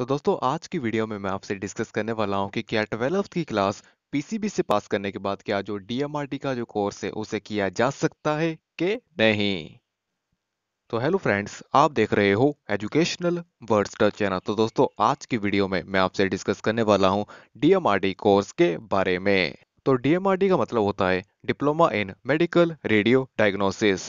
तो दोस्तों आज की वीडियो में मैं आपसे डिस्कस करने वाला हूँ कि क्या ट्वेल्थ की क्लास पीसीबी से पास करने के बाद क्या जो डीएमआरटी का जो कोर्स है उसे किया जा सकता है कि नहीं तो हेलो फ्रेंड्स आप देख रहे हो एजुकेशनल वर्ड्स चैनल तो दोस्तों आज की वीडियो में मैं आपसे डिस्कस करने वाला हूँ डीएमआरटी कोर्स के बारे में तो डीएमआरटी का मतलब होता है diploma in medical radio diagnosis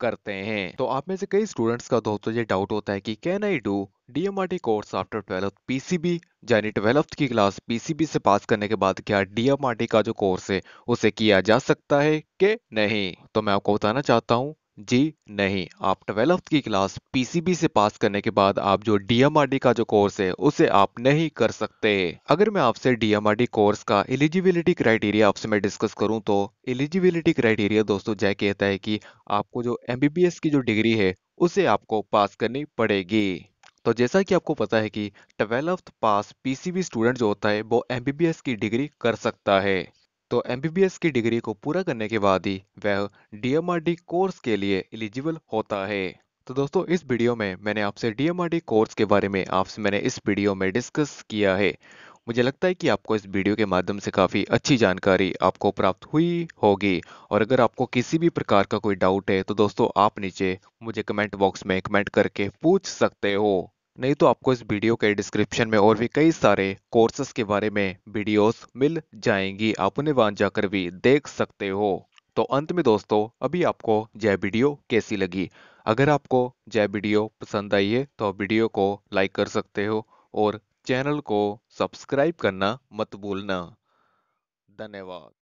करते हैं तो आप में से कई स्टूडेंट्स का दोस्तों ये डाउट होता है कि can I do DMRT course after twelfth PCB यानी ट्वेल्थ की क्लास पीसीबी से पास करने के बाद क्या डीएमआरटी का जो कोर्स है उसे किया जा सकता है कि नहीं तो मैं आपको बताना चाहता हूँ जी नहीं आप ट्वेल्थ की क्लास पीसीबी से पास करने के बाद आप जो डीएमआरडी का जो कोर्स है उसे आप नहीं कर सकते अगर मैं आपसे डीएमआरडी कोर्स का एलिजिबिलिटी क्राइटेरिया आपसे मैं डिस्कस करूं तो एलिजिबिलिटी क्राइटेरिया दोस्तों जय कहता है कि आपको जो एमबीबीएस की जो डिग्री है उसे आपको पास करनी पड़ेगी तो जैसा कि आपको पता है कि ट्वेल्थ पास पीसीबी स्टूडेंट जो होता है वो एमबीबीएस की डिग्री कर सकता है तो एम की डिग्री को पूरा करने के बाद ही वह डी कोर्स के लिए एलिजिबल होता है तो दोस्तों इस वीडियो में मैंने आपसे डी कोर्स के बारे में आपसे मैंने इस वीडियो में डिस्कस किया है मुझे लगता है कि आपको इस वीडियो के माध्यम से काफ़ी अच्छी जानकारी आपको प्राप्त हुई होगी और अगर आपको किसी भी प्रकार का कोई डाउट है तो दोस्तों आप नीचे मुझे कमेंट बॉक्स में कमेंट करके पूछ सकते हो नहीं तो आपको इस वीडियो के डिस्क्रिप्शन में और भी कई सारे कोर्सेस के बारे में वीडियोस मिल जाएंगी आप उन्हें वहां जाकर भी देख सकते हो तो अंत में दोस्तों अभी आपको जय वीडियो कैसी लगी अगर आपको जय वीडियो पसंद आई है तो वीडियो को लाइक कर सकते हो और चैनल को सब्सक्राइब करना मत भूलना धन्यवाद